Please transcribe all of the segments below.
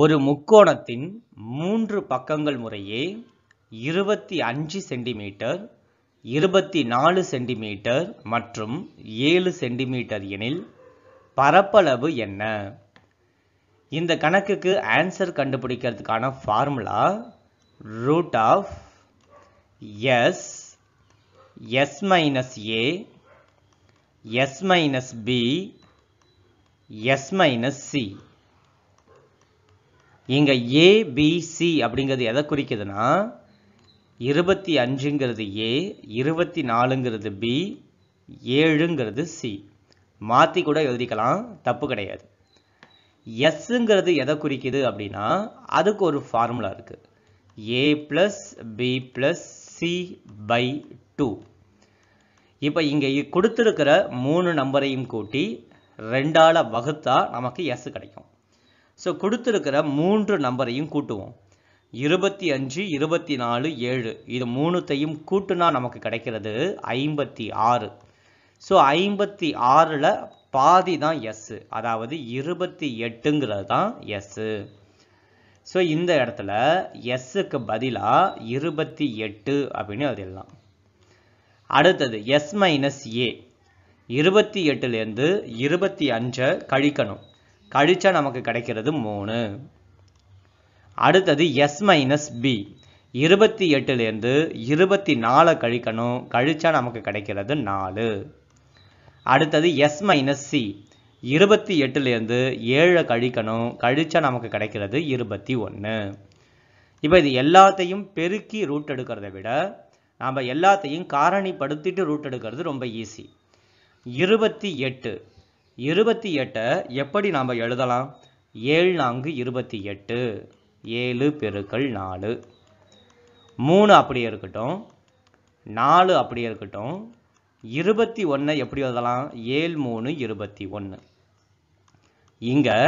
ஒரு முக்கோணத்தின் மூன்று பக்கங்கள் முறையே இருபத்தி அஞ்சு சென்டிமீட்டர் இருபத்தி நாலு சென்டிமீட்டர் மற்றும் ஏழு சென்டிமீட்டர் எனில் பரப்பளவு என்ன இந்த கணக்குக்கு ஆன்சர் கண்டுபிடிக்கிறதுக்கான formula root of S S minus A S minus B S minus C இங்கே ஏபிசி அப்படிங்கிறது எதை குறிக்குதுன்னா இருபத்தி அஞ்சுங்கிறது ஏ இருபத்தி நாலுங்கிறது பி ஏழுங்கிறது சி மாற்றி கூட எழுதிக்கலாம் தப்பு கிடையாது எஸ்ஸுங்கிறது எதை குறிக்குது அப்படின்னா அதுக்கு ஒரு ஃபார்முலா இருக்குது A plus B plus C by two இப்போ இங்கே கொடுத்துருக்கிற மூணு நம்பரையும் கூட்டி ரெண்டால் வகுத்தா நமக்கு எஸ் கிடைக்கும் ஸோ கொடுத்துருக்கிற மூன்று நம்பரையும் கூட்டுவோம் இருபத்தி அஞ்சு இருபத்தி நாலு ஏழு இது மூணுத்தையும் கூட்டுனா நமக்கு கிடைக்கிறது ஐம்பத்தி ஆறு ஸோ ஐம்பத்தி ஆறில் பாதி தான் எஸ்ஸு அதாவது இருபத்தி எட்டுங்கிறது தான் எஸ்ஸு ஸோ இந்த இடத்துல எஸ்ஸுக்கு பதிலாக இருபத்தி எட்டு அப்படின்னு எழுதிடலாம் அடுத்தது எஸ் மைனஸ் ஏ இருபத்தி எட்டுலேருந்து இருபத்தி அஞ்சை கழிக்கணும் கழிச்சா நமக்கு கிடைக்கிறது மூணு அடுத்தது எஸ் மைனஸ் பி இருபத்தி எட்டுலேருந்து இருபத்தி நாலு கழிக்கணும் கழிச்சா நமக்கு கிடைக்கிறது நாலு அடுத்தது எஸ் மைனஸ் சி இருபத்தி எட்டுலேருந்து ஏழை கழிக்கணும் கழிச்சா நமக்கு கிடைக்கிறது இருபத்தி ஒன்று இப்போ இது எல்லாத்தையும் பெருக்கி ரூட் எடுக்கிறத விட நாம் எல்லாத்தையும் காரணிப்படுத்திட்டு ரூட் எடுக்கிறது ரொம்ப ஈஸி இருபத்தி எட்டு இருபத்தி எட்டை எப்படி நாம் எழுதலாம் ஏழு நான்கு இருபத்தி எட்டு ஏழு பெருக்கள் நாலு மூணு அப்படி இருக்கட்டும் நாலு அப்படி இருக்கட்டும் இருபத்தி ஒன்றை எப்படி எழுதலாம் ஏழு மூணு இருபத்தி ஒன்று இங்கே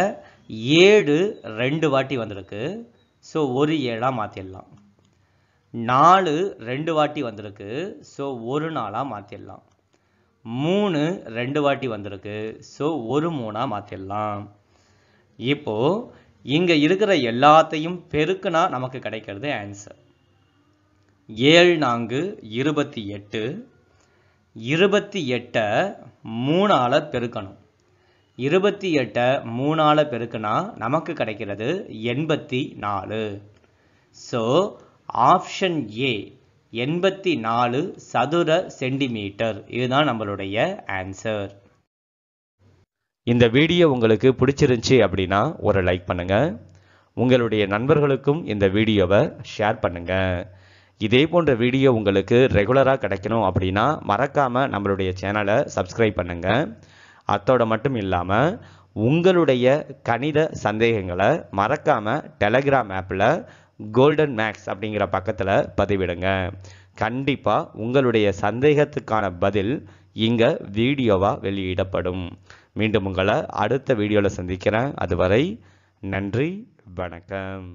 ஏழு ரெண்டு வாட்டி வந்திருக்கு ஸோ ஒரு ஏழாக மாற்றிடலாம் நாலு ரெண்டு வாட்டி வந்திருக்கு ஸோ ஒரு நாளாக மாற்றிடலாம் மூணு ரெண்டு வாட்டி வந்திருக்கு ஸோ ஒரு மூணாக மாற்றிடலாம் இப்போது இங்கே இருக்கிற எல்லாத்தையும் பெருக்குனா நமக்கு கிடைக்கிறது ஆன்சர் ஏழு நான்கு இருபத்தி எட்டு இருபத்தி எட்டை மூணால் பெருக்கணும் இருபத்தி எட்டை மூணால் பெருக்குனா நமக்கு கிடைக்கிறது எண்பத்தி நாலு ஸோ ஆப்ஷன் ஏ எண்பத்தி நாலு சதுர சென்டிமீட்டர் இதுதான் நம்மளுடைய ஆன்சர் இந்த வீடியோ உங்களுக்கு பிடிச்சிருந்துச்சி அப்படின்னா ஒரு லைக் பண்ணுங்கள் உங்களுடைய நண்பர்களுக்கும் இந்த வீடியோவை ஷேர் பண்ணுங்கள் இதே போன்ற வீடியோ உங்களுக்கு ரெகுலராக கிடைக்கணும் அப்படின்னா மறக்காமல் நம்மளுடைய சேனலை சப்ஸ்கிரைப் பண்ணுங்கள் அத்தோட மட்டும் இல்லாமல் உங்களுடைய கணித சந்தேகங்களை மறக்காமல் டெலகிராம் ஆப்பில் கோல்டன் மேக்ஸ் அப்படிங்கிற பக்கத்தில் பதிவிடுங்க கண்டிப்பாக உங்களுடைய சந்தேகத்துக்கான பதில் இங்கே வீடியோவாக வெளியிடப்படும் மீண்டும் உங்களை அடுத்த வீடியோவில் சந்திக்கிறேன் அதுவரை நன்றி வணக்கம்